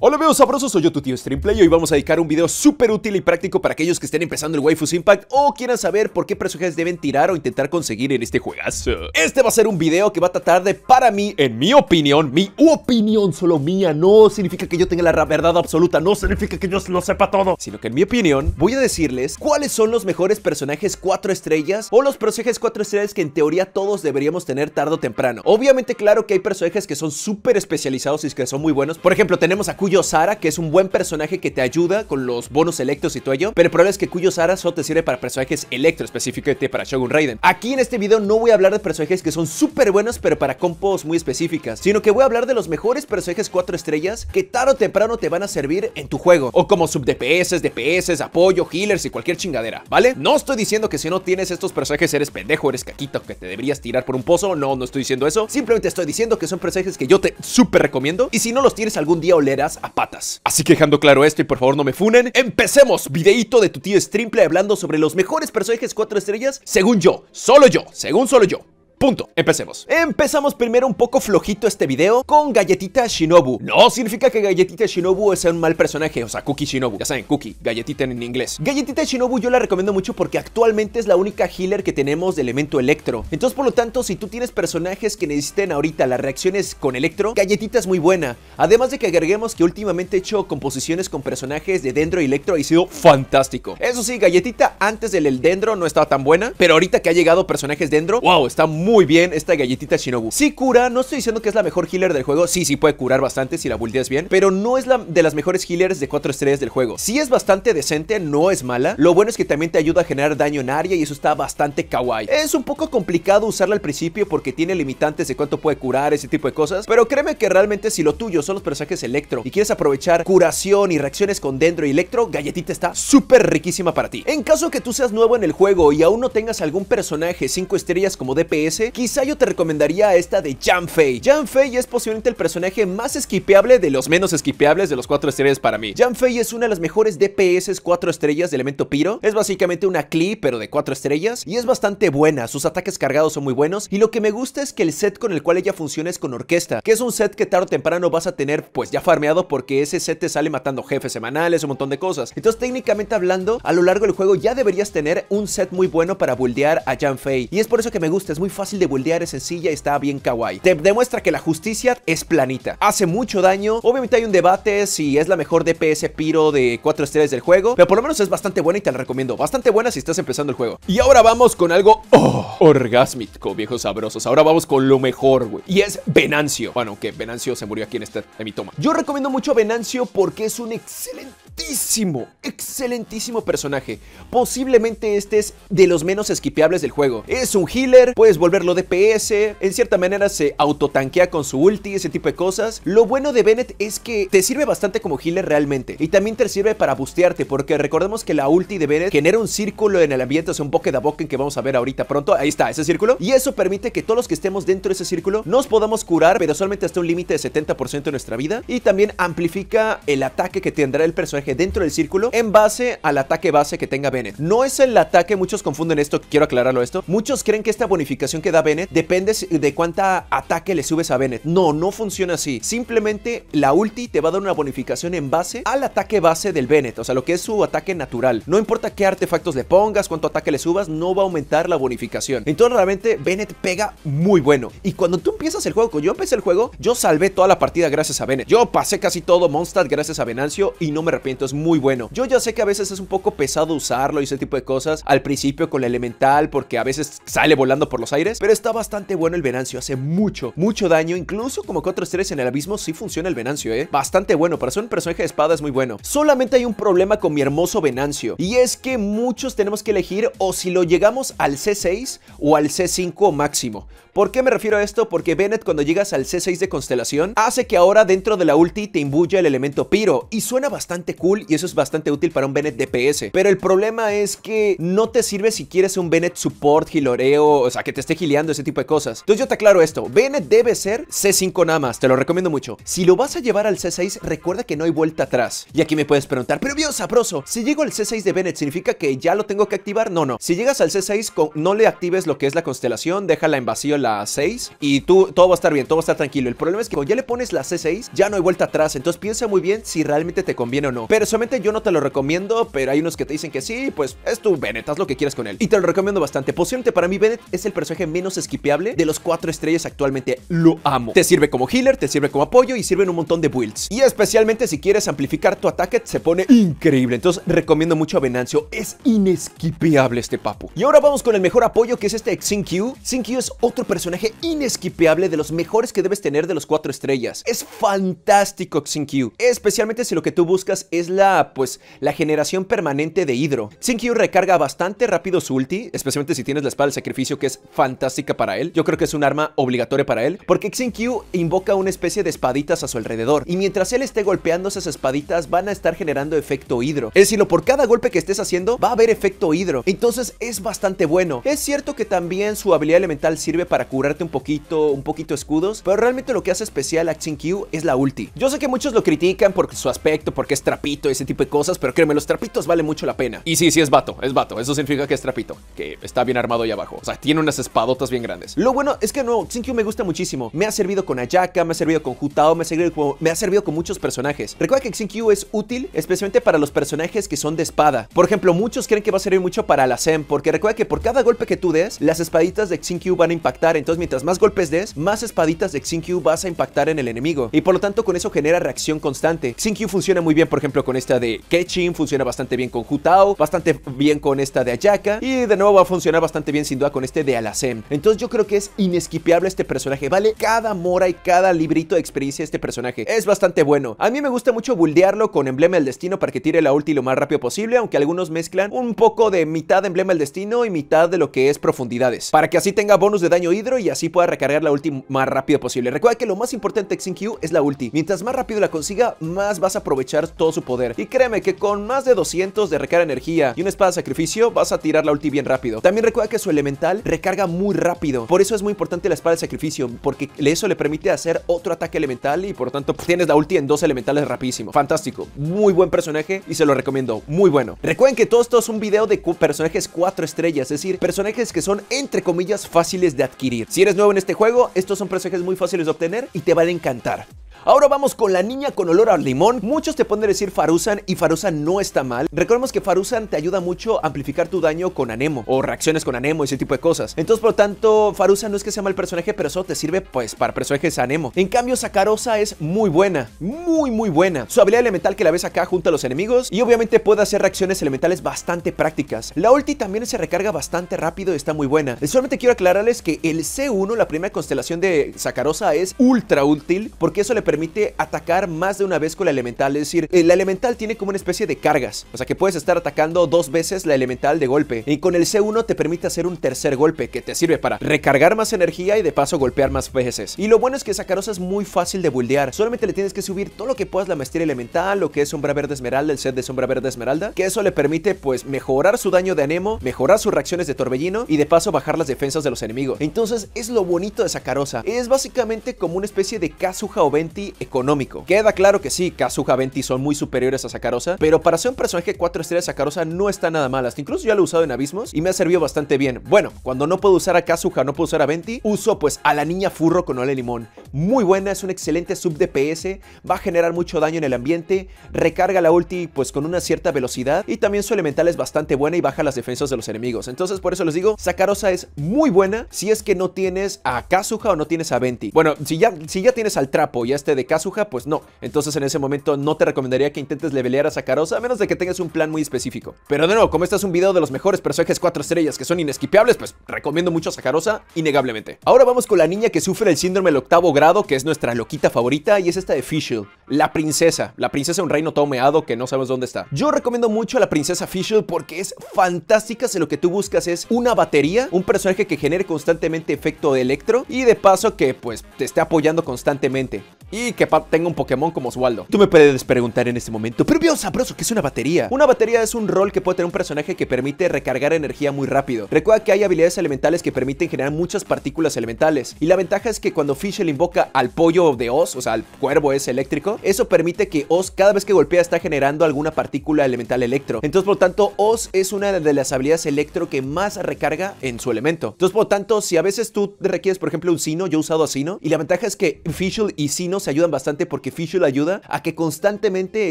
Hola amigos sabrosos, soy yo tu tío Streamplay y hoy vamos a dedicar un video súper útil y práctico para aquellos que estén empezando el Waifus Impact o quieran saber por qué personajes deben tirar o intentar conseguir en este juegazo. Este va a ser un video que va a tratar de, para mí, en mi opinión, mi opinión solo mía, no significa que yo tenga la verdad absoluta, no significa que yo lo sepa todo, sino que en mi opinión voy a decirles cuáles son los mejores personajes 4 estrellas o los personajes 4 estrellas que en teoría todos deberíamos tener tarde o temprano. Obviamente claro que hay personajes que son súper especializados y que son muy buenos, por ejemplo tenemos a Cuyo Sara, que es un buen personaje que te ayuda con los bonos electos y todo ello. Pero el problema es que Cuyo Sara solo te sirve para personajes electro, específicamente para Shogun Raiden. Aquí en este video no voy a hablar de personajes que son súper buenos, pero para compos muy específicas, sino que voy a hablar de los mejores personajes 4 estrellas que tarde o temprano te van a servir en tu juego. O como sub DPS, DPS, apoyo, healers y cualquier chingadera, ¿vale? No estoy diciendo que si no tienes estos personajes eres pendejo, eres caquita que te deberías tirar por un pozo. No, no estoy diciendo eso. Simplemente estoy diciendo que son personajes que yo te súper recomiendo. Y si no los tienes algún día oleras a patas. Así que dejando claro esto y por favor no me funen, empecemos videito de tu tío Strimple hablando sobre los mejores personajes 4 estrellas según yo, solo yo, según solo yo. Punto. Empecemos. Empezamos primero un poco flojito este video con Galletita Shinobu. No significa que Galletita Shinobu sea un mal personaje, o sea, Cookie Shinobu. Ya saben, Cookie, Galletita en inglés. Galletita Shinobu yo la recomiendo mucho porque actualmente es la única healer que tenemos de elemento electro. Entonces, por lo tanto, si tú tienes personajes que necesiten ahorita las reacciones con electro, Galletita es muy buena. Además de que agreguemos que últimamente he hecho composiciones con personajes de Dendro y Electro y ha sido fantástico. Eso sí, Galletita antes del el Dendro no estaba tan buena, pero ahorita que ha llegado personajes Dendro, wow, está muy muy bien esta galletita Shinobu. Sí cura, no estoy diciendo que es la mejor healer del juego. Sí, sí puede curar bastante si la buldeas bien, pero no es la de las mejores healers de 4 estrellas del juego. Sí es bastante decente, no es mala. Lo bueno es que también te ayuda a generar daño en área y eso está bastante kawaii. Es un poco complicado usarla al principio porque tiene limitantes de cuánto puede curar, ese tipo de cosas, pero créeme que realmente si lo tuyo son los personajes electro y quieres aprovechar curación y reacciones con dendro y electro, galletita está súper riquísima para ti. En caso que tú seas nuevo en el juego y aún no tengas algún personaje 5 estrellas como DPS quizá yo te recomendaría esta de Jan Fei. Jan Fei es posiblemente el personaje más esquipeable de los menos esquipeables de los 4 estrellas para mí. Jan Fei es una de las mejores DPS 4 estrellas de elemento piro. Es básicamente una Klee, pero de 4 estrellas. Y es bastante buena. Sus ataques cargados son muy buenos. Y lo que me gusta es que el set con el cual ella funciona es con orquesta. Que es un set que tarde o temprano vas a tener pues ya farmeado porque ese set te sale matando jefes semanales, un montón de cosas. Entonces técnicamente hablando, a lo largo del juego ya deberías tener un set muy bueno para buldear a Jan Fei. Y es por eso que me gusta. Es muy fácil fácil de moldear, es sencilla y está bien kawaii. Te demuestra que la justicia es planita. Hace mucho daño. Obviamente hay un debate si es la mejor DPS Piro de 4 estrellas del juego, pero por lo menos es bastante buena y te la recomiendo. Bastante buena si estás empezando el juego. Y ahora vamos con algo oh, orgasmico, viejos sabrosos. Ahora vamos con lo mejor, güey. Y es Venancio. Bueno, que Venancio se murió aquí en, este, en mi toma. Yo recomiendo mucho Venancio porque es un excelente excelentísimo, excelentísimo personaje. Posiblemente este es de los menos esquipeables del juego. Es un healer, puedes volverlo DPS, en cierta manera se autotanquea con su ulti, ese tipo de cosas. Lo bueno de Bennett es que te sirve bastante como healer realmente y también te sirve para bustearte porque recordemos que la ulti de Bennett genera un círculo en el ambiente, o sea, un poco de en que vamos a ver ahorita pronto. Ahí está, ese círculo. Y eso permite que todos los que estemos dentro de ese círculo nos podamos curar, pero solamente hasta un límite de 70% de nuestra vida y también amplifica el ataque que tendrá el personaje dentro del círculo en base al ataque base que tenga Bennett. No es el ataque, muchos confunden esto, quiero aclararlo esto. Muchos creen que esta bonificación que da Bennett depende de cuánta ataque le subes a Bennett. No, no funciona así. Simplemente la ulti te va a dar una bonificación en base al ataque base del Bennett, o sea, lo que es su ataque natural. No importa qué artefactos le pongas, cuánto ataque le subas, no va a aumentar la bonificación. Entonces realmente Bennett pega muy bueno. Y cuando tú empiezas el juego, cuando yo empecé el juego, yo salvé toda la partida gracias a Bennett. Yo pasé casi todo Monster gracias a Venancio y no me arrepiento es muy bueno. Yo ya sé que a veces es un poco pesado usarlo y ese tipo de cosas al principio con la elemental porque a veces sale volando por los aires, pero está bastante bueno el Venancio, hace mucho, mucho daño, incluso como 4-3 en el abismo sí funciona el Venancio, ¿eh? Bastante bueno, para ser un personaje de espada es muy bueno. Solamente hay un problema con mi hermoso Venancio y es que muchos tenemos que elegir o si lo llegamos al C6 o al C5 máximo. ¿Por qué me refiero a esto? Porque Bennett cuando llegas al C6 de constelación hace que ahora dentro de la ulti te imbuya el elemento piro y suena bastante cool y eso es bastante útil para un Bennett DPS. Pero el problema es que no te sirve si quieres un Bennett support, giloreo, o sea, que te esté gileando ese tipo de cosas. Entonces yo te aclaro esto, Bennett debe ser C5 nada más, te lo recomiendo mucho. Si lo vas a llevar al C6, recuerda que no hay vuelta atrás. Y aquí me puedes preguntar, pero bien sabroso, si llego al C6 de Bennett, ¿significa que ya lo tengo que activar? No, no. Si llegas al C6, no le actives lo que es la constelación, déjala en vacío la 6 y tú, todo va a estar bien, todo va a estar tranquilo. El problema es que cuando ya le pones la C6, ya no hay vuelta atrás, entonces piensa muy bien si realmente te conviene o no. Personalmente yo no te lo recomiendo, pero hay unos que te dicen que sí, pues es tu Bennett, haz lo que quieras con él. Y te lo recomiendo bastante. Posiblemente para mí Bennett es el personaje menos esquipeable de los cuatro estrellas actualmente. Lo amo. Te sirve como healer, te sirve como apoyo y sirve en un montón de builds. Y especialmente si quieres amplificar tu ataque, se pone increíble. Entonces recomiendo mucho a Venancio. Es inesquipeable este papu. Y ahora vamos con el mejor apoyo que es este Xin Q. es otro personaje inesquipeable de los mejores que debes tener de los cuatro estrellas. Es fantástico Xin Especialmente si lo que tú buscas es la, pues, la generación permanente de hidro. Xingqiu recarga bastante rápido su ulti, especialmente si tienes la espada del sacrificio que es fantástica para él. Yo creo que es un arma obligatoria para él, porque Xinkyu invoca una especie de espaditas a su alrededor. Y mientras él esté golpeando, esas espaditas van a estar generando efecto hidro. Es decir, por cada golpe que estés haciendo, va a haber efecto hidro. Entonces es bastante bueno. Es cierto que también su habilidad elemental sirve para curarte un poquito, un poquito escudos, pero realmente lo que hace especial a Xinkyu es la ulti. Yo sé que muchos lo critican por su aspecto, porque es trap ese tipo de cosas, pero créeme, los trapitos vale mucho la pena. Y sí, sí es vato, es vato, eso significa que es trapito, que está bien armado ahí abajo. O sea, tiene unas espadotas bien grandes. Lo bueno es que no, Xinqiu me gusta muchísimo. Me ha servido con Ayaka, me ha servido con Jutao, me ha servido con, me ha servido con muchos personajes. Recuerda que Xinqiu es útil especialmente para los personajes que son de espada. Por ejemplo, muchos creen que va a servir mucho para la Zen, porque recuerda que por cada golpe que tú des, las espaditas de Xinqiu van a impactar. Entonces, mientras más golpes des, más espaditas de Xinqiu vas a impactar en el enemigo. Y por lo tanto, con eso genera reacción constante. Xinqiu funciona muy bien, por ejemplo, con esta de Ketchin funciona bastante bien con Hutao, bastante bien con esta de Ayaka y de nuevo va a funcionar bastante bien sin duda con este de Alasem. Entonces yo creo que es inesquipeable este personaje, vale cada mora y cada librito de experiencia este personaje. Es bastante bueno. A mí me gusta mucho buldearlo con Emblema del Destino para que tire la ulti lo más rápido posible, aunque algunos mezclan un poco de mitad de Emblema del Destino y mitad de lo que es profundidades, para que así tenga bonus de daño hidro y así pueda recargar la ulti más rápido posible. Recuerda que lo más importante de Xin es la ulti. Mientras más rápido la consiga, más vas a aprovechar todo su poder. Y créeme que con más de 200 de recarga energía y una espada de sacrificio, vas a tirar la ulti bien rápido. También recuerda que su elemental recarga muy rápido. Por eso es muy importante la espada de sacrificio, porque eso le permite hacer otro ataque elemental y por lo tanto pues, tienes la ulti en dos elementales rapidísimo. Fantástico, muy buen personaje y se lo recomiendo, muy bueno. Recuerden que todo esto es un video de personajes 4 estrellas, es decir, personajes que son entre comillas fáciles de adquirir. Si eres nuevo en este juego, estos son personajes muy fáciles de obtener y te van a encantar. Ahora vamos con la niña con olor a limón. Muchos te pueden decir Farusan y Farusan no está mal. Recordemos que Farusan te ayuda mucho a amplificar tu daño con Anemo o reacciones con Anemo, y ese tipo de cosas. Entonces, por lo tanto, Farusan no es que sea mal personaje, pero eso te sirve pues para personajes Anemo. En cambio, Sakarosa es muy buena, muy muy buena. Su habilidad elemental que la ves acá junto a los enemigos y obviamente puede hacer reacciones elementales bastante prácticas. La ulti también se recarga bastante rápido y está muy buena. Solamente quiero aclararles que el C1, la primera constelación de Sakarosa es ultra útil porque eso le permite atacar más de una vez con la elemental. Es decir, eh, la elemental tiene como una especie de cargas. O sea que puedes estar atacando dos veces la elemental de golpe. Y con el C1 te permite hacer un tercer golpe que te sirve para recargar más energía y de paso golpear más veces. Y lo bueno es que Sakarosa es muy fácil de buldear. Solamente le tienes que subir todo lo que puedas la maestría elemental, lo que es sombra verde esmeralda, el set de sombra verde esmeralda. Que eso le permite pues mejorar su daño de anemo, mejorar sus reacciones de torbellino y de paso bajar las defensas de los enemigos. Entonces es lo bonito de Sakarosa. Es básicamente como una especie de Kazuha o económico. Queda claro que sí, Kazuha Venti son muy superiores a Sakarosa, pero para ser un personaje 4 estrellas Sakarosa no está nada mal. Hasta incluso yo lo he usado en Abismos y me ha servido bastante bien. Bueno, cuando no puedo usar a Kazuha, no puedo usar a Venti, uso pues a la niña Furro con Ole Limón. Muy buena, es un excelente sub DPS, va a generar mucho daño en el ambiente, recarga la ulti pues con una cierta velocidad y también su elemental es bastante buena y baja las defensas de los enemigos. Entonces por eso les digo, Sakarosa es muy buena si es que no tienes a Kazuha o no tienes a Venti. Bueno, si ya, si ya tienes al trapo, ya este este de Kazuha, pues no. Entonces en ese momento no te recomendaría que intentes levelear a Sakarosa a menos de que tengas un plan muy específico. Pero de nuevo, como este es un video de los mejores personajes 4 estrellas que son inesquipiables pues recomiendo mucho a Sakarosa, innegablemente. Ahora vamos con la niña que sufre el síndrome del octavo grado, que es nuestra loquita favorita, y es esta de Fischl, la princesa. La princesa de un reino todo meado que no sabemos dónde está. Yo recomiendo mucho a la princesa Fischl porque es fantástica si lo que tú buscas es una batería, un personaje que genere constantemente efecto de electro, y de paso que pues te esté apoyando constantemente y que tenga un Pokémon como Oswaldo. Tú me puedes preguntar en este momento, pero veo sabroso, ¿qué es una batería? Una batería es un rol que puede tener un personaje que permite recargar energía muy rápido. Recuerda que hay habilidades elementales que permiten generar muchas partículas elementales. Y la ventaja es que cuando Fischl invoca al pollo de Oz, o sea, al cuervo es eléctrico, eso permite que Oz cada vez que golpea está generando alguna partícula elemental electro. Entonces, por lo tanto, Oz es una de las habilidades electro que más recarga en su elemento. Entonces, por lo tanto, si a veces tú requieres, por ejemplo, un Sino, yo he usado a Sino, y la ventaja es que Fischl y Sino ayudan bastante porque Fischl ayuda a que constantemente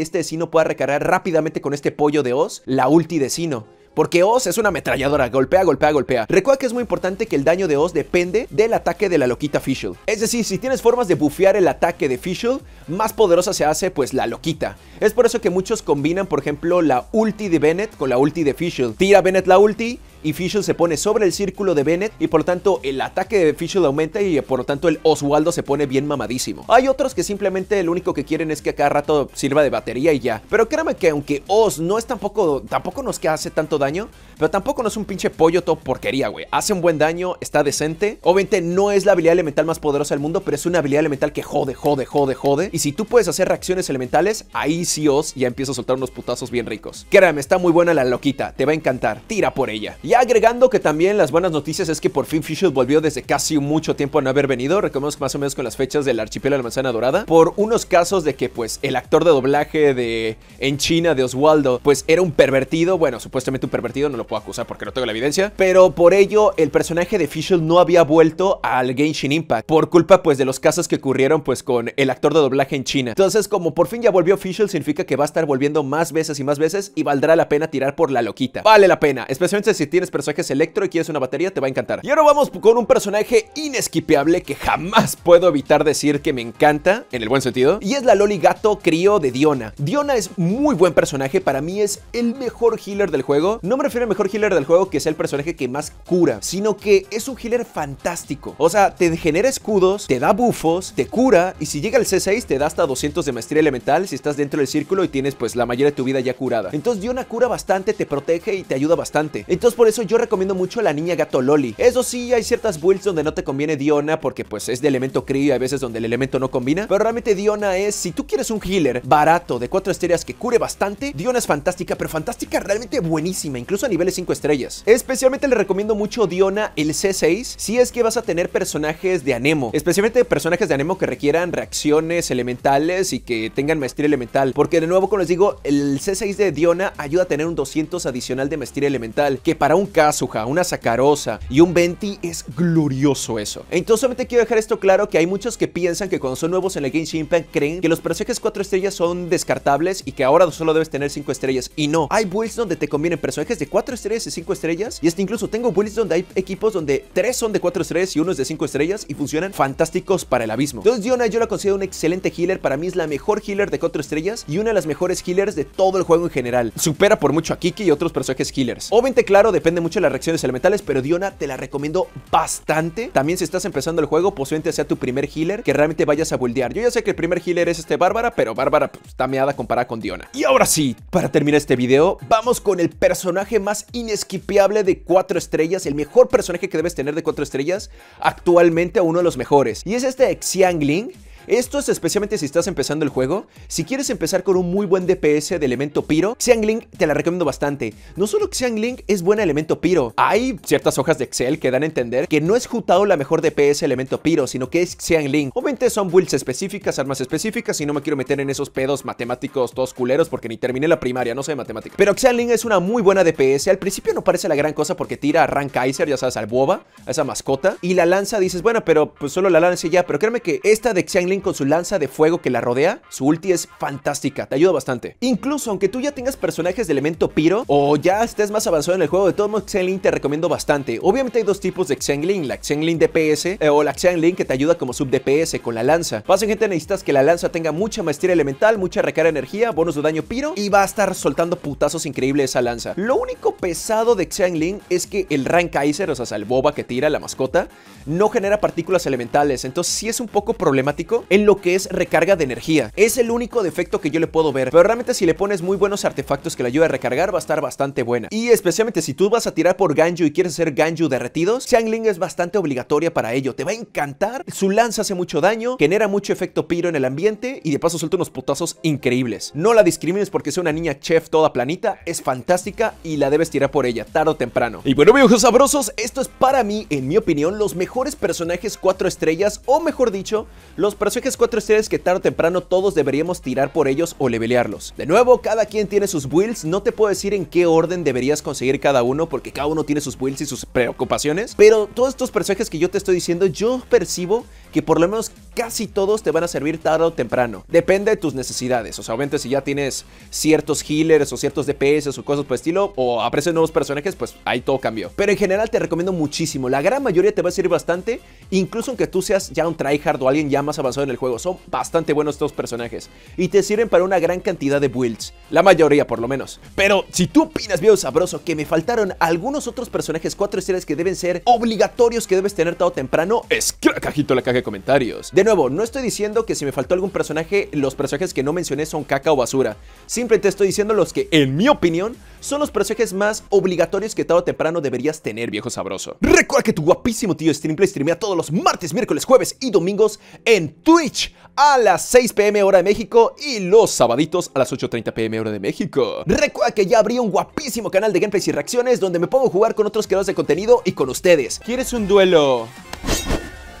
este Sino pueda recargar rápidamente con este pollo de Oz la ulti de Sino. Porque Oz es una ametralladora, golpea, golpea, golpea. Recuerda que es muy importante que el daño de Oz depende del ataque de la loquita Fischl. Es decir, si tienes formas de bufear el ataque de Fischl, más poderosa se hace pues la loquita. Es por eso que muchos combinan, por ejemplo, la ulti de Bennett con la ulti de Fischl. Tira Bennett la ulti y Fischl se pone sobre el círculo de Bennett y por lo tanto el ataque de Fischl aumenta y por lo tanto el Oswaldo se pone bien mamadísimo. Hay otros que simplemente lo único que quieren es que a cada rato sirva de batería y ya. Pero créame que aunque Oz no es tampoco, tampoco nos que hace tanto daño, pero tampoco no es un pinche pollo todo porquería, güey. Hace un buen daño, está decente. Obviamente no es la habilidad elemental más poderosa del mundo, pero es una habilidad elemental que jode, jode, jode, jode. Y si tú puedes hacer reacciones elementales, ahí sí Oz ya empieza a soltar unos putazos bien ricos. Créame, está muy buena la loquita, te va a encantar. Tira por ella. Y agregando que también las buenas noticias es que por fin Fischl volvió desde casi mucho tiempo a no haber venido. Recordemos más o menos con las fechas del archipiélago de la manzana dorada. Por unos casos de que pues el actor de doblaje de en China de Oswaldo pues era un pervertido. Bueno, supuestamente un pervertido, no lo puedo acusar porque no tengo la evidencia. Pero por ello el personaje de Fischl no había vuelto al Genshin Impact. Por culpa pues de los casos que ocurrieron pues con el actor de doblaje en China. Entonces como por fin ya volvió Fischl significa que va a estar volviendo más veces y más veces y valdrá la pena tirar por la loquita. Vale la pena, especialmente si tienes personajes electro y quieres una batería, te va a encantar. Y ahora vamos con un personaje inesquipeable que jamás puedo evitar decir que me encanta, en el buen sentido, y es la Loli Gato Crío de Diona. Diona es muy buen personaje, para mí es el mejor healer del juego. No me refiero al mejor healer del juego que sea el personaje que más cura, sino que es un healer fantástico. O sea, te genera escudos, te da buffos, te cura, y si llega El C6 te da hasta 200 de maestría elemental si estás dentro del círculo y tienes pues la mayoría de tu vida ya curada. Entonces Diona cura bastante, te protege y te ayuda bastante. Entonces, por por eso yo recomiendo mucho a la niña gato Loli. Eso sí, hay ciertas builds donde no te conviene Diona porque pues es de elemento crío. y hay veces donde el elemento no combina. Pero realmente Diona es, si tú quieres un healer barato de 4 estrellas que cure bastante, Diona es fantástica, pero fantástica realmente buenísima, incluso a niveles 5 estrellas. Especialmente le recomiendo mucho Diona el C6 si es que vas a tener personajes de anemo, especialmente personajes de anemo que requieran reacciones elementales y que tengan maestría elemental. Porque de nuevo, como les digo, el C6 de Diona ayuda a tener un 200 adicional de maestría elemental, que para un Kazuha, una Sakarosa y un Venti es glorioso eso. Entonces solamente quiero dejar esto claro que hay muchos que piensan que cuando son nuevos en el game Impact creen que los personajes 4 estrellas son descartables y que ahora solo debes tener 5 estrellas. Y no, hay builds donde te convienen personajes de 4 estrellas y 5 estrellas. Y hasta incluso tengo builds donde hay equipos donde 3 son de 4 estrellas y uno es de 5 estrellas y funcionan fantásticos para el abismo. Entonces Diona yo la considero un excelente healer, para mí es la mejor healer de 4 estrellas y una de las mejores healers de todo el juego en general. Supera por mucho a Kiki y otros personajes healers. Obviamente claro, de depende mucho de las reacciones elementales, pero Diona te la recomiendo bastante. También si estás empezando el juego, posiblemente pues sea tu primer healer que realmente vayas a buildear. Yo ya sé que el primer healer es este Bárbara, pero Bárbara pues, está meada comparada con Diona. Y ahora sí, para terminar este video, vamos con el personaje más inesquipiable de 4 estrellas, el mejor personaje que debes tener de 4 estrellas, actualmente uno de los mejores. Y es este Xiangling esto es especialmente si estás empezando el juego. Si quieres empezar con un muy buen DPS de elemento piro, Xiangling te la recomiendo bastante. No solo Xiangling es buen elemento piro, hay ciertas hojas de Excel que dan a entender que no es Jutao la mejor DPS elemento piro, sino que es Xiangling. Obviamente son builds específicas, armas específicas y no me quiero meter en esos pedos matemáticos todos culeros porque ni terminé la primaria, no sé matemática, matemáticas. Pero Xiangling es una muy buena DPS. Al principio no parece la gran cosa porque tira a Rank Kaiser, ya sabes, al boba, a esa mascota. Y la lanza dices, bueno, pero pues solo la lanza y ya. Pero créeme que esta de Xiangling con su lanza de fuego que la rodea, su ulti es fantástica, te ayuda bastante. Incluso aunque tú ya tengas personajes de elemento piro o ya estés más avanzado en el juego, de todo modos Xiangling te recomiendo bastante. Obviamente hay dos tipos de Xiangling, la Xiangling DPS eh, o la Xiangling que te ayuda como sub DPS con la lanza. gente necesitas que la lanza tenga mucha maestría elemental, mucha recarga de energía, bonus de daño piro y va a estar soltando putazos increíbles esa lanza. Lo único pesado de Xiangling es que el Rankaiser, o sea, el boba que tira la mascota, no genera partículas elementales, entonces sí es un poco problemático en lo que es recarga de energía. Es el único defecto que yo le puedo ver, pero realmente si le pones muy buenos artefactos que le ayuden a recargar va a estar bastante buena. Y especialmente si tú vas a tirar por Ganju y quieres hacer Ganju derretidos, Xiangling es bastante obligatoria para ello. Te va a encantar, su lanza hace mucho daño, genera mucho efecto piro en el ambiente y de paso suelta unos putazos increíbles. No la discrimines porque sea una niña chef toda planita, es fantástica y la debes tirar por ella tarde o temprano. Y bueno, viejos sabrosos, esto es para mí, en mi opinión, los mejores personajes 4 estrellas o mejor dicho, los personajes personajes 4 estrellas que tarde o temprano todos deberíamos tirar por ellos o levelearlos. De nuevo, cada quien tiene sus builds, no te puedo decir en qué orden deberías conseguir cada uno porque cada uno tiene sus builds y sus preocupaciones, pero todos estos personajes que yo te estoy diciendo yo percibo que por lo menos casi todos te van a servir tarde o temprano. Depende de tus necesidades. O sea, obviamente si ya tienes ciertos healers o ciertos DPS o cosas por el estilo, o aparecen nuevos personajes, pues ahí todo cambió. Pero en general te recomiendo muchísimo. La gran mayoría te va a servir bastante, incluso aunque tú seas ya un tryhard o alguien ya más avanzado en el juego. Son bastante buenos estos personajes y te sirven para una gran cantidad de builds. La mayoría, por lo menos. Pero si tú opinas, viejo sabroso, que me faltaron algunos otros personajes cuatro estrellas que deben ser obligatorios que debes tener tarde o temprano, es la cajito la caja comentarios. De nuevo, no estoy diciendo que si me faltó algún personaje, los personajes que no mencioné son caca o basura. Simplemente estoy diciendo los que, en mi opinión, son los personajes más obligatorios que tarde o temprano deberías tener, viejo sabroso. Recuerda que tu guapísimo tío Streamplay streamea todos los martes, miércoles, jueves y domingos en Twitch a las 6 pm hora de México y los sabaditos a las 8.30 pm hora de México. Recuerda que ya abrí un guapísimo canal de gameplays y reacciones donde me puedo jugar con otros creadores de contenido y con ustedes. ¿Quieres un duelo?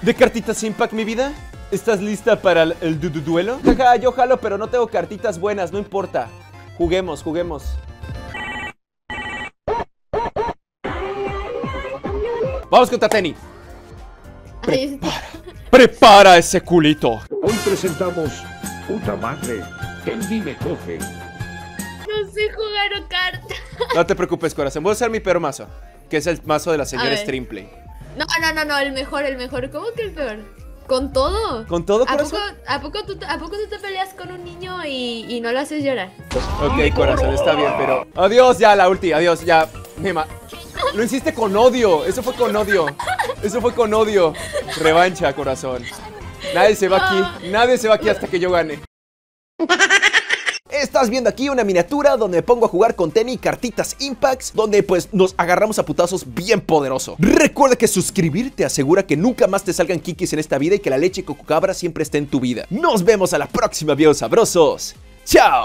¿De cartitas Impact, mi vida? ¿Estás lista para el, du duelo? Jaja, yo jalo, pero no tengo cartitas buenas, no importa. Juguemos, juguemos. Vamos con Tateni. Prepara, ese culito. Hoy presentamos Puta madre, Tendi me coge. No sé jugar o cartas. No te preocupes, corazón. Voy a hacer mi peor mazo, que es el mazo de la señora Streamplay. No, no, no, no, el mejor, el mejor. ¿Cómo que el peor? ¿Con todo? ¿Con todo, corazón? ¿A, poco, ¿a, poco tú, te peleas con un niño y, no lo haces llorar? Ok, corazón, está bien, pero... Adiós, ya, la ulti, adiós, ya. Mema. Lo hiciste con odio, eso fue con odio. Eso fue con odio. Revancha, corazón. Nadie se va aquí, nadie se va aquí hasta que yo gane. estás viendo aquí una miniatura donde me pongo a jugar con tenis, cartitas impacts, donde pues nos agarramos a putazos bien poderoso. Recuerda que suscribirte asegura que nunca más te salgan kikis en esta vida y que la leche cabra siempre esté en tu vida. Nos vemos a la próxima, viejos sabrosos. ¡Chao!